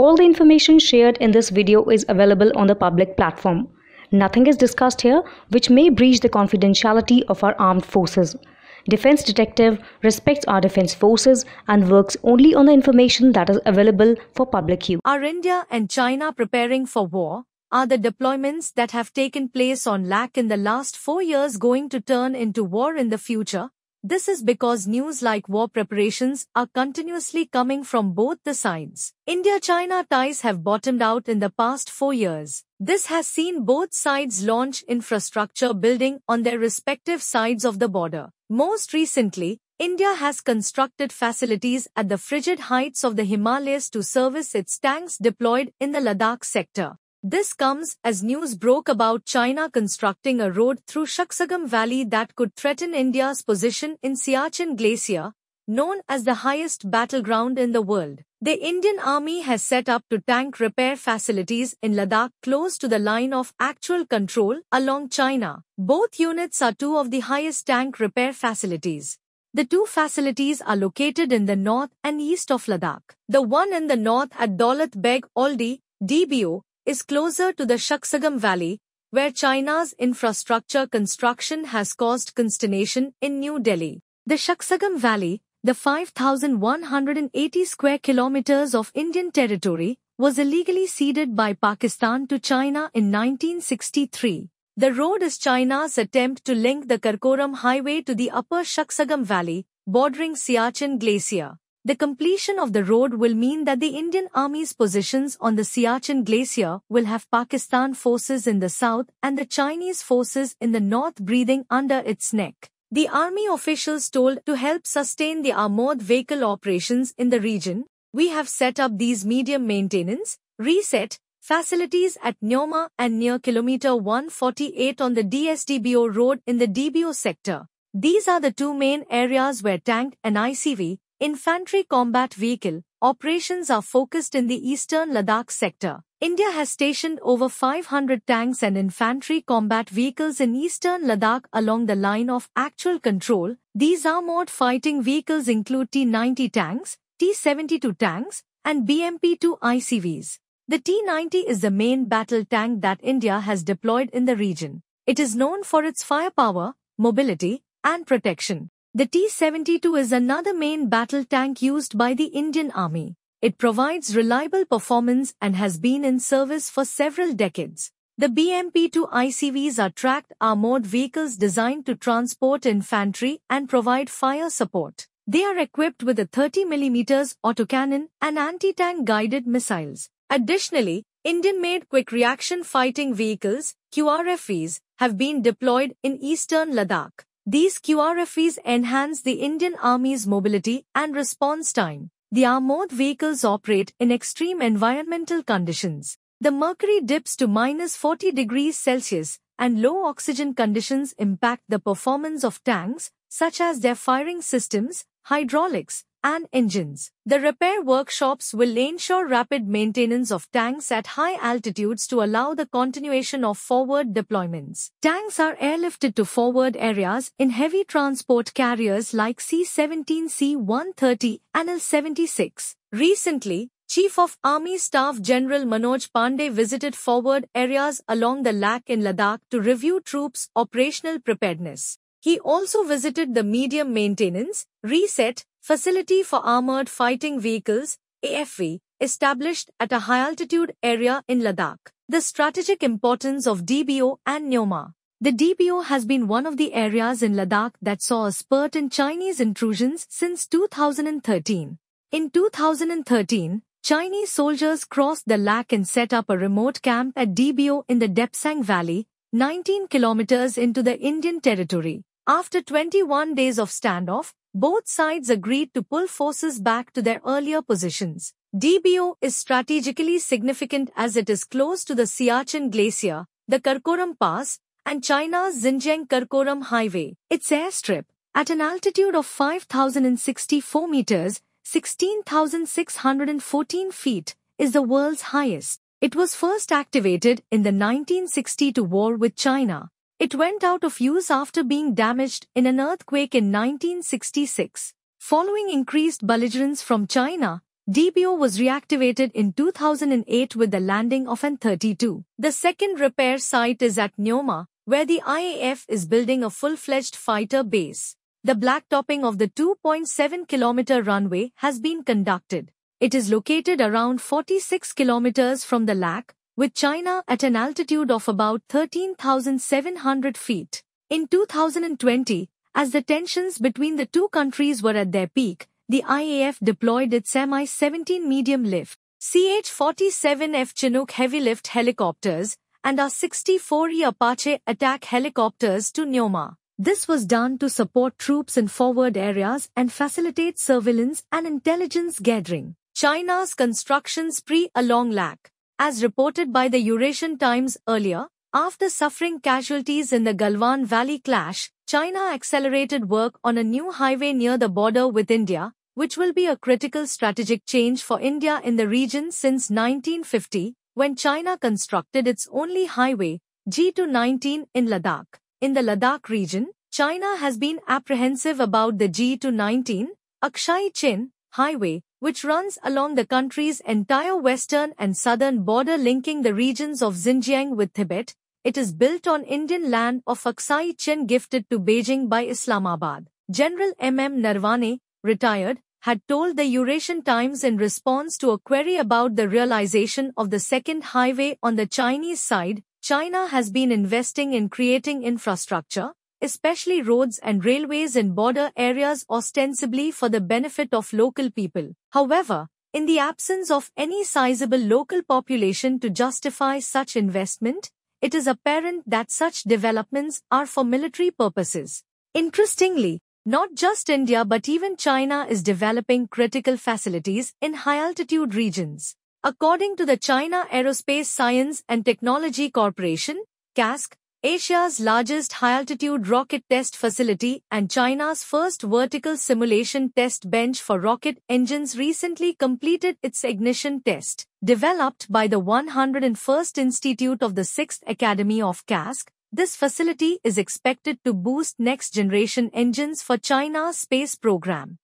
All the information shared in this video is available on the public platform. Nothing is discussed here which may breach the confidentiality of our armed forces. Defense Detective respects our defense forces and works only on the information that is available for public use. Are India and China preparing for war? Are the deployments that have taken place on LAC in the last four years going to turn into war in the future? This is because news like war preparations are continuously coming from both the sides. India-China ties have bottomed out in the past four years. This has seen both sides launch infrastructure building on their respective sides of the border. Most recently, India has constructed facilities at the frigid heights of the Himalayas to service its tanks deployed in the Ladakh sector. This comes as news broke about China constructing a road through Shakasagam Valley that could threaten India's position in Siachen Glacier, known as the highest battleground in the world. The Indian Army has set up to tank repair facilities in Ladakh close to the line of actual control along China. Both units are two of the highest tank repair facilities. The two facilities are located in the north and east of Ladakh. The one in the north at Dolat Beg Aldi, DBO, is closer to the Shaksagam Valley, where China's infrastructure construction has caused consternation in New Delhi. The Shaksagam Valley, the 5,180 square kilometers of Indian territory, was illegally ceded by Pakistan to China in 1963. The road is China's attempt to link the Karakoram Highway to the upper Shaksagam Valley, bordering Siachen Glacier. The completion of the road will mean that the Indian Army's positions on the Siachen Glacier will have Pakistan forces in the south and the Chinese forces in the north breathing under its neck. The army officials told to help sustain the armored vehicle operations in the region, we have set up these medium maintenance, reset, facilities at Nyoma and near kilometer 148 on the DSDBO road in the DBO sector. These are the two main areas where tank and ICV Infantry Combat Vehicle operations are focused in the eastern Ladakh sector. India has stationed over 500 tanks and infantry combat vehicles in eastern Ladakh along the line of actual control. These armored fighting vehicles include T-90 tanks, T-72 tanks, and BMP-2 ICVs. The T-90 is the main battle tank that India has deployed in the region. It is known for its firepower, mobility, and protection. The T-72 is another main battle tank used by the Indian Army. It provides reliable performance and has been in service for several decades. The BMP-2 ICVs are tracked armored vehicles designed to transport infantry and provide fire support. They are equipped with a 30mm autocannon and anti-tank guided missiles. Additionally, Indian-made quick reaction fighting vehicles, QRFVs, have been deployed in eastern Ladakh. These QRFEs enhance the Indian Army's mobility and response time. The armored vehicles operate in extreme environmental conditions. The mercury dips to minus 40 degrees Celsius and low oxygen conditions impact the performance of tanks, such as their firing systems, hydraulics, and engines. The repair workshops will ensure rapid maintenance of tanks at high altitudes to allow the continuation of forward deployments. Tanks are airlifted to forward areas in heavy transport carriers like C-17, C-130 and L-76. Recently, Chief of Army Staff General Manoj Pandey visited forward areas along the Lak in Ladakh to review troops' operational preparedness. He also visited the medium maintenance, reset, Facility for Armored Fighting Vehicles, AFV, established at a high-altitude area in Ladakh. The strategic importance of DBO and Nyoma. The DBO has been one of the areas in Ladakh that saw a spurt in Chinese intrusions since 2013. In 2013, Chinese soldiers crossed the lac and set up a remote camp at DBO in the Depsang Valley, 19 kilometers into the Indian territory. After 21 days of standoff, both sides agreed to pull forces back to their earlier positions. DBO is strategically significant as it is close to the Siachen Glacier, the Karakoram Pass, and China's Xinjiang-Karakoram Highway. Its airstrip, at an altitude of 5,064 meters, 16,614 feet, is the world's highest. It was first activated in the 1962 war with China. It went out of use after being damaged in an earthquake in 1966. Following increased belligerence from China, DBO was reactivated in 2008 with the landing of an 32. The second repair site is at Nyoma, where the IAF is building a full-fledged fighter base. The blacktopping of the 2.7 kilometer runway has been conducted. It is located around 46 kilometers from the LAC, with China at an altitude of about 13,700 feet. In 2020, as the tensions between the two countries were at their peak, the IAF deployed its Mi-17 medium lift, CH-47F Chinook heavy lift helicopters, and R-64E Apache attack helicopters to Nyoma. This was done to support troops in forward areas and facilitate surveillance and intelligence gathering. China's construction spree along LAC as reported by the Eurasian Times earlier, after suffering casualties in the Galwan Valley clash, China accelerated work on a new highway near the border with India, which will be a critical strategic change for India in the region since 1950, when China constructed its only highway, g 19, in Ladakh. In the Ladakh region, China has been apprehensive about the g 19, Akshay Chin, highway, which runs along the country's entire western and southern border linking the regions of Xinjiang with Tibet, it is built on Indian land of Aksai Chin gifted to Beijing by Islamabad. General M. M. Narvane, retired, had told the Eurasian Times in response to a query about the realization of the second highway on the Chinese side, China has been investing in creating infrastructure, especially roads and railways in border areas ostensibly for the benefit of local people. However, in the absence of any sizable local population to justify such investment, it is apparent that such developments are for military purposes. Interestingly, not just India but even China is developing critical facilities in high-altitude regions. According to the China Aerospace Science and Technology Corporation, CASC, Asia's largest high-altitude rocket test facility and China's first vertical simulation test bench for rocket engines recently completed its ignition test, developed by the 101st Institute of the 6th Academy of Cask. This facility is expected to boost next-generation engines for China's space program.